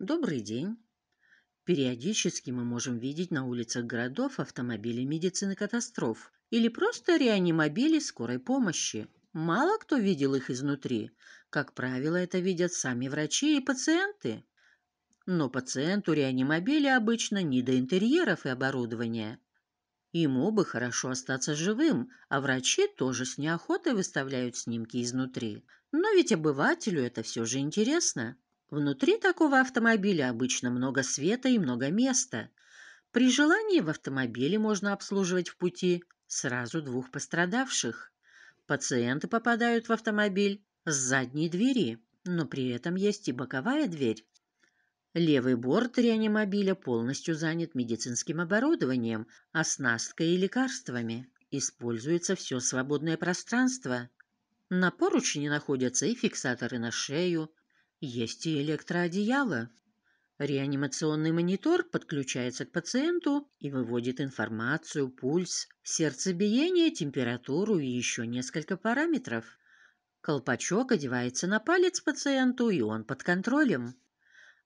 Добрый день. Периодически мы можем видеть на улицах городов автомобили медицины катастроф или просто реанимобили скорой помощи. Мало кто видел их изнутри. Как правило, это видят сами врачи и пациенты. Но пациенту реанимобиля обычно не до интерьеров и оборудования. Ему бы хорошо остаться живым, а врачи тоже с неохотой выставляют снимки изнутри. Но ведь обывателю это все же интересно. Внутри такого автомобиля обычно много света и много места. При желании в автомобиле можно обслуживать в пути сразу двух пострадавших. Пациенты попадают в автомобиль с задней двери, но при этом есть и боковая дверь. Левый борт реанимобиля полностью занят медицинским оборудованием, оснасткой а и лекарствами. Используется все свободное пространство. На поручни находятся и фиксаторы на шею, есть и электроодеяло. Реанимационный монитор подключается к пациенту и выводит информацию, пульс, сердцебиение, температуру и еще несколько параметров. Колпачок одевается на палец пациенту, и он под контролем.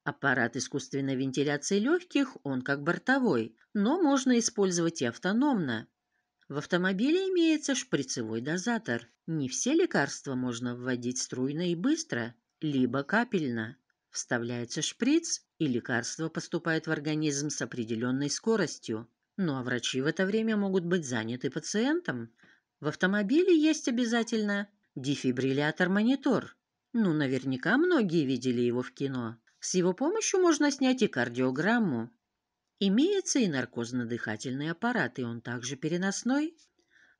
Аппарат искусственной вентиляции легких, он как бортовой, но можно использовать и автономно. В автомобиле имеется шприцевой дозатор. Не все лекарства можно вводить струйно и быстро либо капельно. Вставляется шприц, и лекарство поступает в организм с определенной скоростью. Ну а врачи в это время могут быть заняты пациентом. В автомобиле есть обязательно дефибриллятор-монитор. Ну, наверняка многие видели его в кино. С его помощью можно снять и кардиограмму. Имеется и наркозно-дыхательный аппарат, и он также переносной.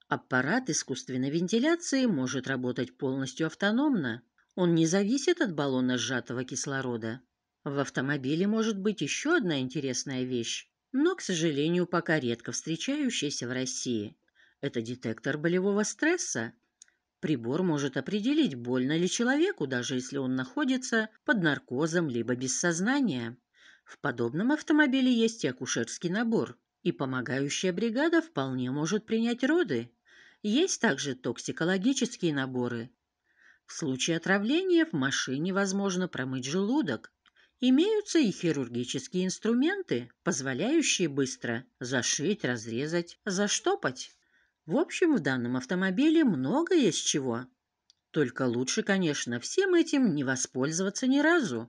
Аппарат искусственной вентиляции может работать полностью автономно, он не зависит от баллона сжатого кислорода. В автомобиле может быть еще одна интересная вещь, но, к сожалению, пока редко встречающаяся в России. Это детектор болевого стресса. Прибор может определить, больно ли человеку, даже если он находится под наркозом либо без сознания. В подобном автомобиле есть и акушерский набор, и помогающая бригада вполне может принять роды. Есть также токсикологические наборы, в случае отравления в машине возможно промыть желудок. Имеются и хирургические инструменты, позволяющие быстро зашить, разрезать, заштопать. В общем, в данном автомобиле много есть чего. Только лучше, конечно, всем этим не воспользоваться ни разу.